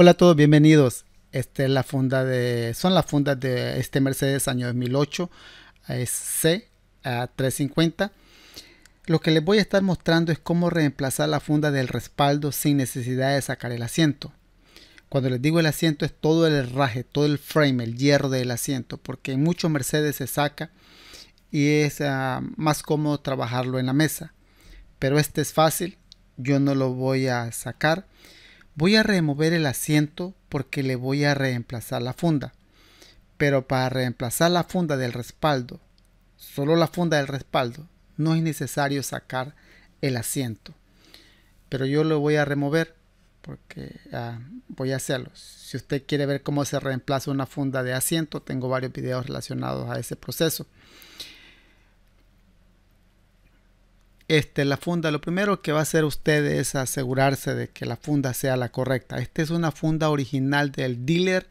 Hola a todos, bienvenidos. Este es la funda de, son las fundas de este Mercedes año 2008, C a 350. Lo que les voy a estar mostrando es cómo reemplazar la funda del respaldo sin necesidad de sacar el asiento. Cuando les digo el asiento es todo el herraje, todo el frame, el hierro del asiento, porque en muchos Mercedes se saca y es ah, más cómodo trabajarlo en la mesa. Pero este es fácil, yo no lo voy a sacar Voy a remover el asiento porque le voy a reemplazar la funda. Pero para reemplazar la funda del respaldo, solo la funda del respaldo, no es necesario sacar el asiento. Pero yo lo voy a remover porque ah, voy a hacerlo. Si usted quiere ver cómo se reemplaza una funda de asiento, tengo varios videos relacionados a ese proceso este, la funda, lo primero que va a hacer usted es asegurarse de que la funda sea la correcta. Esta es una funda original del dealer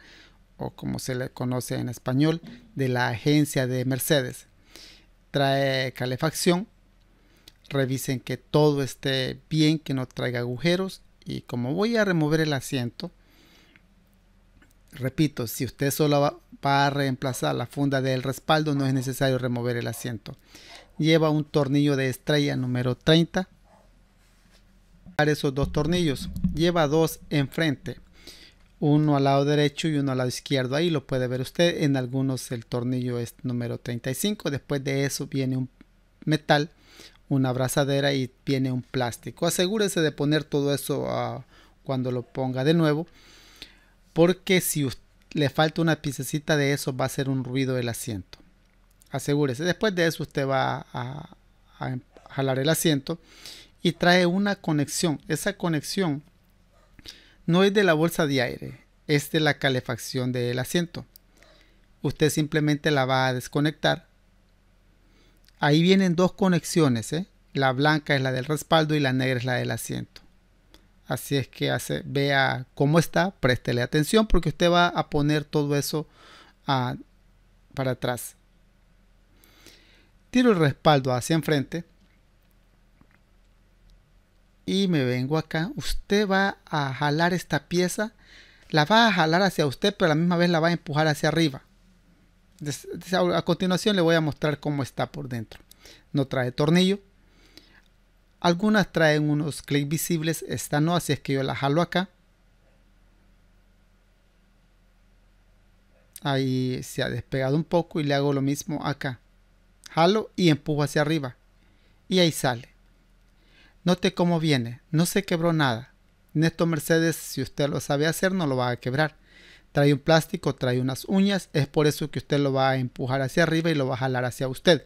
o como se le conoce en español, de la agencia de Mercedes. Trae calefacción. Revisen que todo esté bien, que no traiga agujeros. Y como voy a remover el asiento, repito, si usted solo va a reemplazar la funda del respaldo, no es necesario remover el asiento lleva un tornillo de estrella número 30 para esos dos tornillos lleva dos enfrente uno al lado derecho y uno al lado izquierdo ahí lo puede ver usted en algunos el tornillo es número 35 después de eso viene un metal una abrazadera y viene un plástico asegúrese de poner todo eso ah, cuando lo ponga de nuevo porque si le falta una piececita de eso va a ser un ruido el asiento asegúrese. Después de eso usted va a, em, jalar el asiento y trae una conexión. Esa conexión no es de la bolsa de aire, es de la calefacción del asiento. Usted simplemente la va a desconectar. Ahí vienen dos conexiones. ¿eh? La blanca es la del respaldo y la negra es la del asiento. Así es que hace, vea cómo está, préstele atención porque usted va a poner todo eso ah, para atrás. Tiro el respaldo hacia enfrente. Y me vengo acá. Usted va a jalar esta pieza. La va a jalar hacia usted, pero a la misma vez la va a empujar hacia arriba. A continuación le voy a mostrar cómo está por dentro. No trae tornillo. Algunas traen unos clics visibles. Esta no, así es que yo la jalo acá. Ahí se ha despegado un poco y le hago lo mismo acá jalo y empujo hacia arriba. Y ahí sale. Note cómo viene, no se quebró nada. Néstor Mercedes, si usted lo sabe hacer, no lo va a quebrar. Trae un plástico, trae unas uñas, es por eso que usted lo va a empujar hacia arriba y lo va a jalar hacia usted.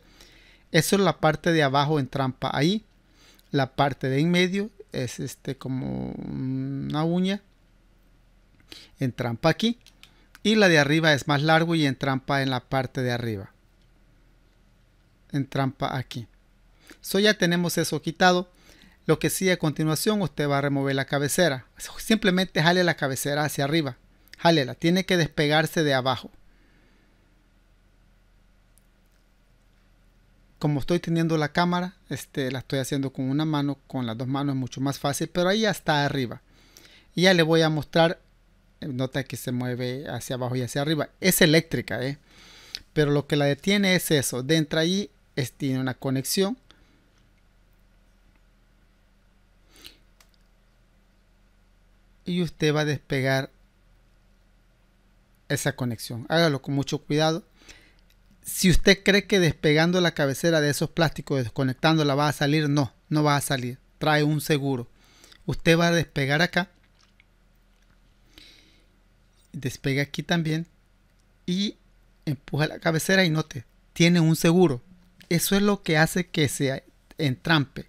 Eso es la parte de abajo en trampa ahí. La parte de en medio es este como una uña en trampa aquí. Y la de arriba es más largo y en trampa en la parte de arriba en trampa aquí. So ya tenemos eso quitado. Lo que sigue a continuación, usted va a remover la cabecera. Simplemente jale la cabecera hacia arriba. la tiene que despegarse de abajo. Como estoy teniendo la cámara, este, la estoy haciendo con una mano, con las dos manos es mucho más fácil, pero ahí ya está arriba. Y ya le voy a mostrar, eh, nota que se mueve hacia abajo y hacia arriba. Es eléctrica, ¿eh? pero lo que la detiene es eso. De entra ahí tiene una conexión. Y usted va a despegar esa conexión. Hágalo con mucho cuidado. Si usted cree que despegando la cabecera de esos plásticos, desconectándola, va a salir, no, no va a salir. Trae un seguro. Usted va a despegar acá. Despega aquí también. Y empuja la cabecera y note, tiene un seguro. Eso es lo que hace que se entrampe.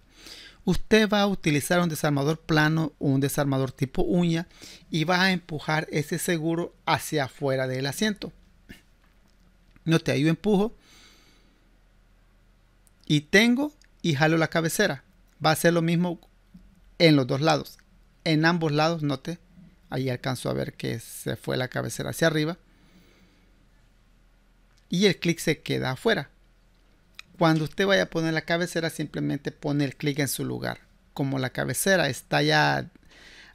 Usted va a utilizar un desarmador plano o un desarmador tipo uña y va a empujar ese seguro hacia afuera del asiento. Note, ahí yo empujo y tengo y jalo la cabecera. Va a ser lo mismo en los dos lados. En ambos lados, note, ahí alcanzo a ver que se fue la cabecera hacia arriba y el clic se queda afuera. Cuando usted vaya a poner la cabecera, simplemente pone el clic en su lugar. Como la cabecera está ya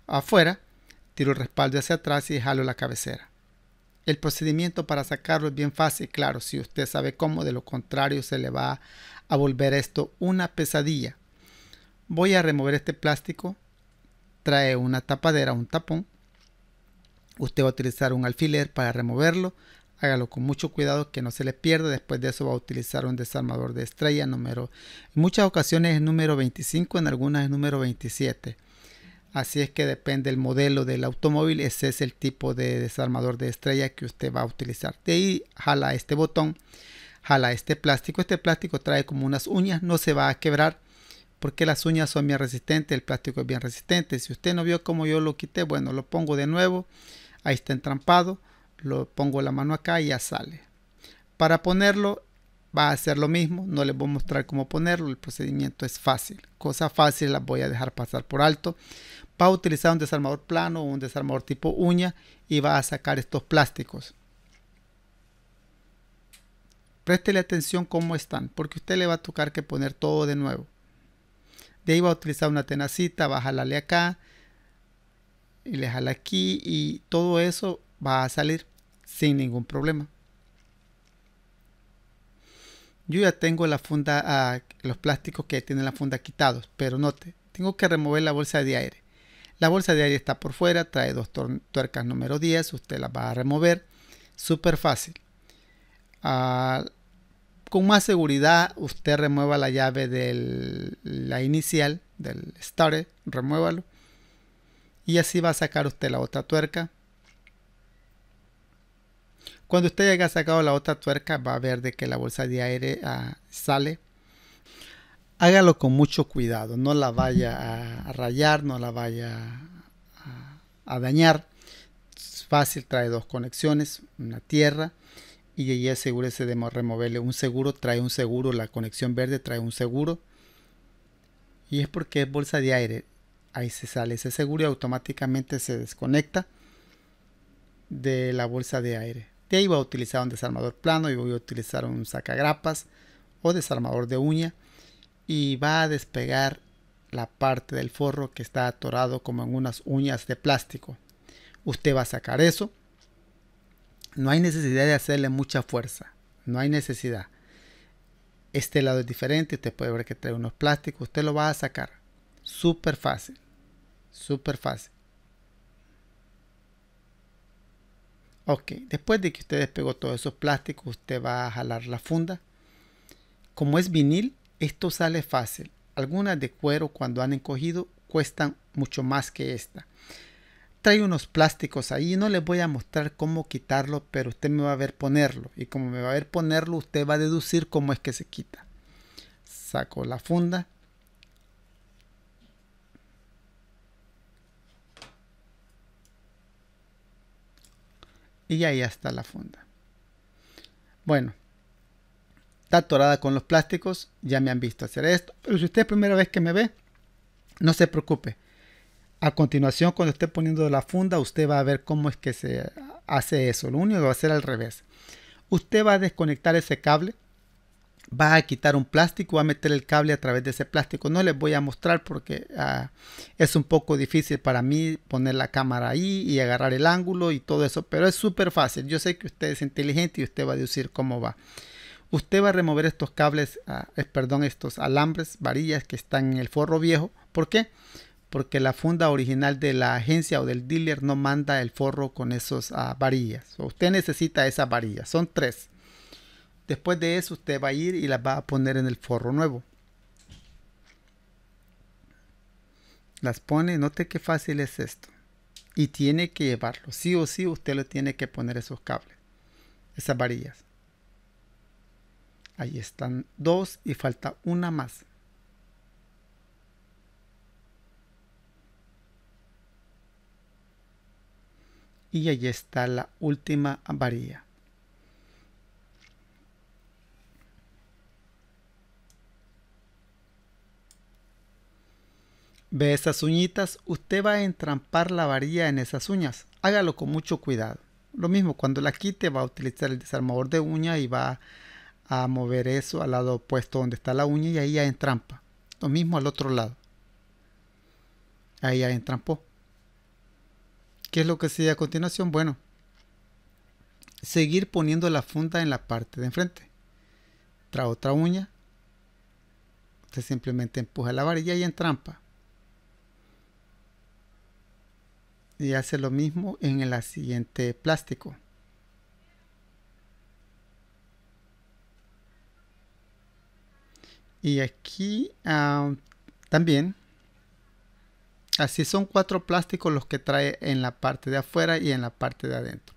afuera, tiro el respaldo hacia atrás y jalo la cabecera. El procedimiento para sacarlo es bien fácil, claro, si usted sabe cómo, de lo contrario se le va a volver esto una pesadilla. Voy a remover este plástico, trae una tapadera, un tapón. Usted va a utilizar un alfiler para removerlo, Hágalo con mucho cuidado que no se le pierda. Después de eso va a utilizar un desarmador de estrella número. En muchas ocasiones es número 25, en algunas es número 27. Así es que depende del modelo del automóvil, ese es el tipo de desarmador de estrella que usted va a utilizar. De ahí jala este botón, jala este plástico. Este plástico trae como unas uñas, no se va a quebrar porque las uñas son bien resistentes, el plástico es bien resistente. Si usted no vio cómo yo lo quité, bueno, lo pongo de nuevo. Ahí está entrampado lo pongo la mano acá y ya sale. Para ponerlo va a hacer lo mismo, no les voy a mostrar cómo ponerlo, el procedimiento es fácil. cosa fácil la voy a dejar pasar por alto. Va a utilizar un desarmador plano o un desarmador tipo uña y va a sacar estos plásticos. Préstele atención cómo están, porque usted le va a tocar que poner todo de nuevo. De ahí va a utilizar una tenacita, va a jalarle acá y le jala aquí y todo eso va a salir sin ningún problema. Yo ya tengo la funda, ah, los plásticos que tienen la funda quitados, pero note, tengo que remover la bolsa de aire. La bolsa de aire está por fuera, trae dos tuercas número 10, usted las va a remover, súper fácil. Ah, con más seguridad, usted remueva la llave de la inicial, del starter, remuévalo. Y así va a sacar usted la otra tuerca cuando usted haya sacado la otra tuerca, va a ver de que la bolsa de aire ah, sale. Hágalo con mucho cuidado, no la vaya a rayar, no la vaya a, dañar. Es fácil, trae dos conexiones, una tierra y allí asegúrese de removerle un seguro, trae un seguro, la conexión verde trae un seguro. Y es porque es bolsa de aire, ahí se sale ese seguro y automáticamente se desconecta de la bolsa de aire. De ahí a utilizar un desarmador plano y voy a utilizar un sacagrapas o desarmador de uña y va a despegar la parte del forro que está atorado como en unas uñas de plástico. Usted va a sacar eso. No hay necesidad de hacerle mucha fuerza. No hay necesidad. Este lado es diferente. Usted puede ver que trae unos plásticos. Usted lo va a sacar. Súper fácil. Súper fácil. Ok, después de que usted despegó todos esos plásticos, usted va a jalar la funda. Como es vinil, esto sale fácil. Algunas de cuero cuando han encogido cuestan mucho más que esta. Trae unos plásticos ahí, no les voy a mostrar cómo quitarlo, pero usted me va a ver ponerlo. Y como me va a ver ponerlo, usted va a deducir cómo es que se quita. Saco la funda, Y ahí está la funda. Bueno, está atorada con los plásticos, ya me han visto hacer esto. Pero si usted es la primera vez que me ve, no se preocupe. A continuación, cuando esté poniendo la funda, usted va a ver cómo es que se hace eso. Lo único va a hacer al revés. Usted va a desconectar ese cable va a quitar un plástico, va a meter el cable a través de ese plástico. No les voy a mostrar porque ah, es un poco difícil para mí poner la cámara ahí y agarrar el ángulo y todo eso, pero es súper fácil. Yo sé que usted es inteligente y usted va a decir cómo va. Usted va a remover estos cables, ah, perdón, estos alambres, varillas que están en el forro viejo. ¿Por qué? Porque la funda original de la agencia o del dealer no manda el forro con esas ah, varillas. usted necesita esas varillas. Son tres Después de eso usted va a ir y las va a poner en el forro nuevo. Las pone, note qué fácil es esto. Y tiene que llevarlo. Sí o sí usted le tiene que poner esos cables. Esas varillas. Ahí están dos y falta una más. Y ahí está la última varilla. Ve esas uñitas, usted va a entrampar la varilla en esas uñas. Hágalo con mucho cuidado. Lo mismo, cuando la quite va a utilizar el desarmador de uña y va a mover eso al lado opuesto donde está la uña y ahí ya entrampa. Lo mismo al otro lado. Ahí ya entrampó. ¿Qué es lo que sigue a continuación? Bueno, seguir poniendo la funda en la parte de enfrente. Trae otra uña. Usted simplemente empuja la varilla y entrampa. y hace lo mismo en el siguiente plástico. Y aquí ah, también. Así son cuatro plásticos los que trae en la parte de afuera y en la parte de adentro.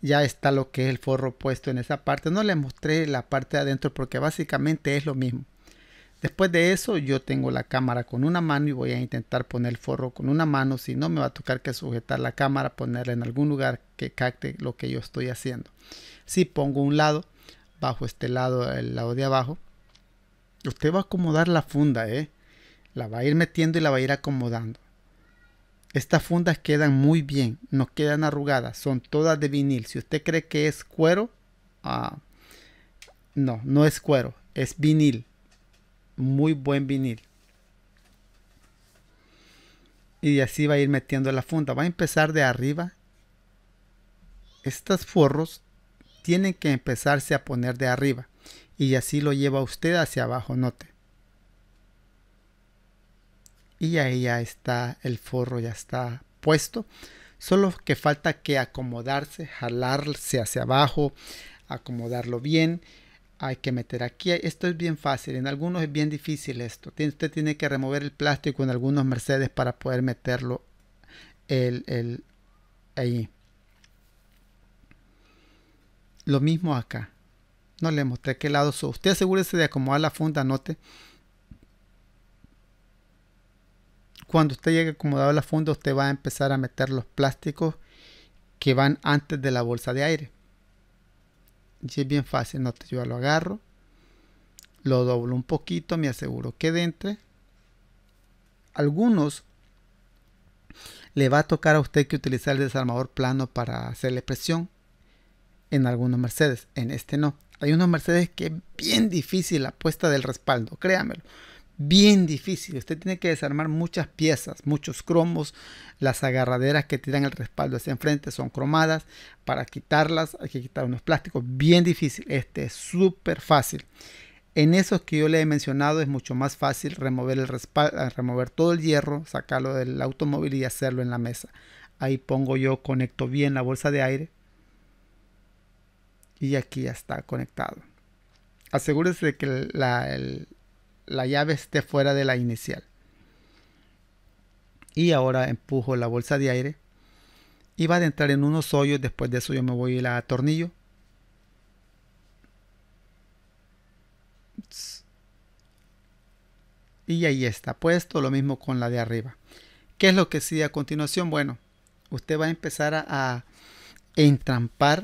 Ya está lo que es el forro puesto en esa parte. No les mostré la parte de adentro porque básicamente es lo mismo. Después de eso yo tengo la cámara con una mano y voy a intentar poner el forro con una mano. Si no, me va a tocar que sujetar la cámara, ponerla en algún lugar que capte lo que yo estoy haciendo. Si pongo un lado, bajo este lado, el lado de abajo, usted va a acomodar la funda, ¿eh? La va a ir metiendo y la va a ir acomodando. Estas fundas quedan muy bien, no quedan arrugadas, son todas de vinil. Si usted cree que es cuero, ah, no, no es cuero, es vinil muy buen vinil. Y así va a ir metiendo la funda. Va a empezar de arriba. Estos forros tienen que empezarse a poner de arriba. Y así lo lleva usted hacia abajo, note. Y ahí ya está el forro, ya está puesto. Solo que falta que acomodarse, jalarse hacia abajo, acomodarlo bien hay que meter aquí. Esto es bien fácil, en algunos es bien difícil esto. tiene Usted tiene que remover el plástico en algunos Mercedes para poder meterlo el, el, ahí. Lo mismo acá. No le mostré qué lado son. Usted asegúrese de acomodar la funda, note. Cuando usted llegue acomodado la funda, usted va a empezar a meter los plásticos que van antes de la bolsa de aire. Y es bien fácil, no pues yo lo agarro, lo doblo un poquito, me aseguro que entre. Algunos le va a tocar a usted que utilizar el desarmador plano para hacerle presión. En algunos Mercedes, en este no. Hay unos Mercedes que es bien difícil la puesta del respaldo, créamelo bien difícil. Usted tiene que desarmar muchas piezas, muchos cromos. Las agarraderas que tiran el respaldo hacia enfrente son cromadas. Para quitarlas hay que quitar unos plásticos. Bien difícil. Este es súper fácil. En esos que yo le he mencionado es mucho más fácil remover, el respaldo, eh, remover todo el hierro, sacarlo del automóvil y hacerlo en la mesa. Ahí pongo yo, conecto bien la bolsa de aire. Y aquí ya está conectado. Asegúrese de que la, la llave esté fuera de la inicial. Y ahora empujo la bolsa de aire y va a entrar en unos hoyos. Después de eso yo me voy a la tornillo. Y ahí está puesto. Lo mismo con la de arriba. ¿Qué es lo que sigue a continuación? Bueno, usted va a empezar a, entrampar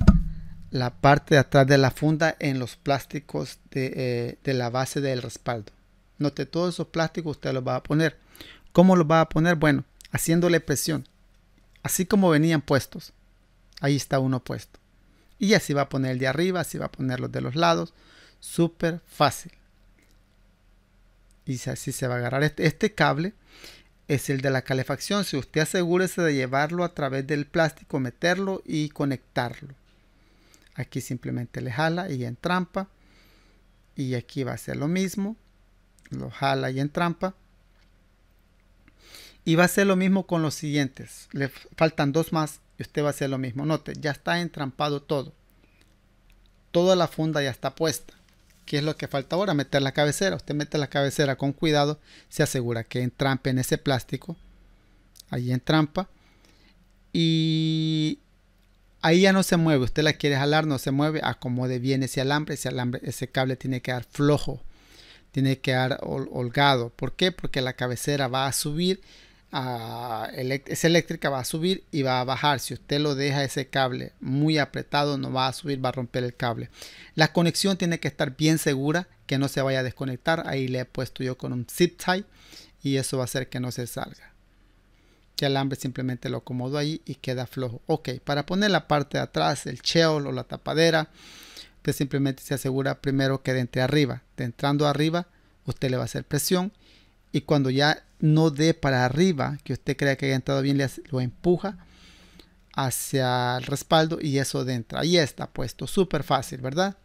la parte de atrás de la funda en los plásticos de eh, la base del respaldo. Note, todos esos plásticos usted los va a poner. ¿Cómo los va a poner? Bueno, haciéndole presión. Así como venían puestos. Ahí está uno puesto. Y así va a poner el de arriba, así va a poner los de los lados. Súper fácil. Y así se va a agarrar este, este, cable es el de la calefacción. Si usted asegúrese de llevarlo a través del plástico, meterlo y conectarlo. Aquí simplemente le jala y en trampa Y aquí va a ser lo mismo lo jala y trampa Y va a hacer lo mismo con los siguientes. Le faltan dos más y usted va a hacer lo mismo. Note, ya está entrampado todo. Toda la funda ya está puesta. ¿Qué es lo que falta ahora? Meter la cabecera. Usted mete la cabecera con cuidado. Se asegura que entrampe en ese plástico. Ahí trampa Y ahí ya no se mueve. Usted la quiere jalar, no se mueve. Acomode bien ese alambre. Ese alambre, ese cable tiene que dar flojo tiene que quedar holgado. ¿Por qué? Porque la cabecera va a subir, ah, a eléctrica, va a subir y va a bajar. Si usted lo deja ese cable muy apretado, no va a subir, va a romper el cable. La conexión tiene que estar bien segura, que no se vaya a desconectar. Ahí le he puesto yo con un zip tie y eso va a hacer que no se salga. que alambre simplemente lo acomodo ahí y queda flojo. Ok, para poner la parte de atrás, el cheol o la tapadera, usted simplemente se asegura primero que de entre arriba. De entrando arriba, usted le va a hacer presión y cuando ya no dé para arriba, que usted crea que haya entrado bien, lo empuja hacia el respaldo y eso de entra. Ahí está puesto, súper fácil, ¿verdad?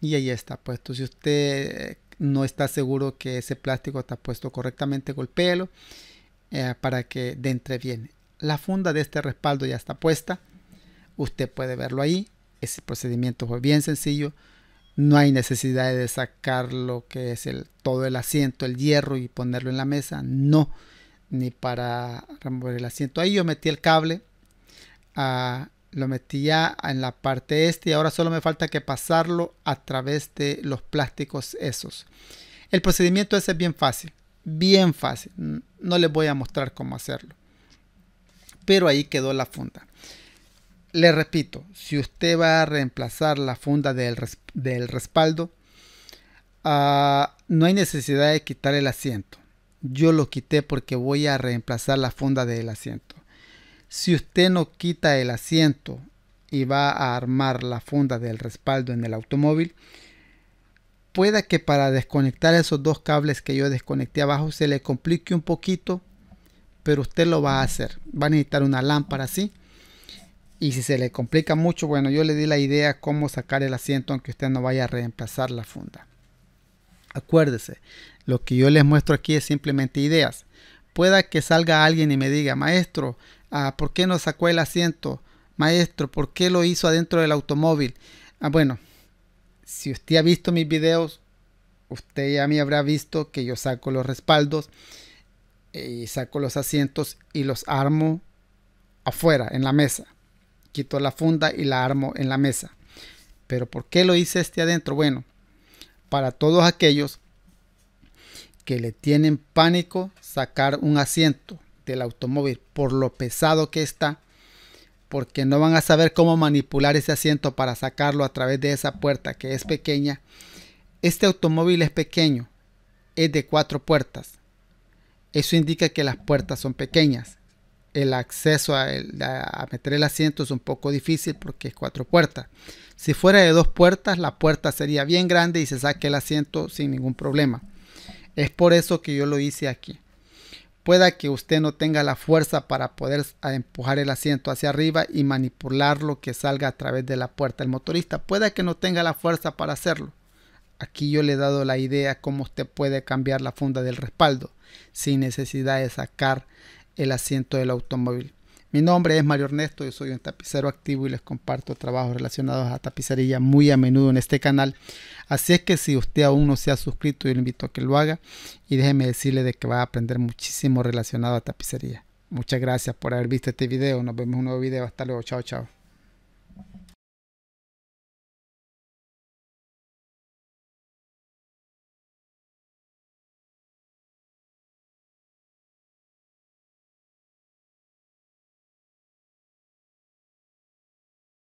Y ahí está puesto. Si usted no está seguro que ese plástico está puesto correctamente, golpéelo eh, para que de entre bien. La funda de este respaldo ya está puesta. Usted puede verlo ahí. Ese procedimiento fue bien sencillo. No hay necesidad de sacar lo que es todo el asiento, el hierro y ponerlo en la mesa. No, ni para remover el asiento. Ahí yo metí el cable. Ah, lo metí ya en la parte este y ahora solo me falta que pasarlo a través de los plásticos esos. El procedimiento ese es bien fácil, bien fácil. No les voy a mostrar cómo hacerlo. Pero ahí quedó la funda. Le repito, si usted va a reemplazar la funda del, del respaldo, ah, no hay necesidad de quitar el asiento. Yo lo quité porque voy a reemplazar la funda del asiento. Si usted no quita el asiento y va a armar la funda del respaldo en el automóvil, pueda que para desconectar esos dos cables que yo desconecté abajo se le complique un poquito, pero usted lo va a hacer. Va a necesitar una lámpara así y si se le complica mucho, bueno, yo le di la idea cómo sacar el asiento aunque usted no vaya a reemplazar la funda. Acuérdese, lo que yo les muestro aquí es simplemente ideas. Pueda que salga alguien y me diga, maestro, ah, ¿por qué no sacó el asiento? Maestro, ¿por qué lo hizo adentro del automóvil? Ah, bueno, si usted ha visto mis videos, usted ya me habrá visto que yo saco los respaldos y eh, saco los asientos y los armo afuera, en la mesa quito la funda y la armo en la mesa. Pero ¿por qué lo hice este adentro? Bueno, para todos aquellos que le tienen pánico sacar un asiento del automóvil por lo pesado que está, porque no van a saber cómo manipular ese asiento para sacarlo a través de esa puerta que es pequeña. Este automóvil es pequeño, es de cuatro puertas. Eso indica que las puertas son pequeñas el acceso a, meter el asiento es un poco difícil porque es cuatro puertas. Si fuera de dos puertas, la puerta sería bien grande y se saque el asiento sin ningún problema. Es por eso que yo lo hice aquí. Pueda que usted no tenga la fuerza para poder empujar el asiento hacia arriba y manipular lo que salga a través de la puerta. El motorista pueda que no tenga la fuerza para hacerlo. Aquí yo le he dado la idea cómo usted puede cambiar la funda del respaldo sin necesidad de sacar el asiento del automóvil. Mi nombre es Mario Ernesto, yo soy un tapicero activo y les comparto trabajos relacionados a tapicería muy a menudo en este canal. Así es que si usted aún no se ha suscrito, yo le invito a que lo haga y déjeme decirle de que va a aprender muchísimo relacionado a tapicería. Muchas gracias por haber visto este video. Nos vemos en un nuevo video. Hasta luego. Chao, chao.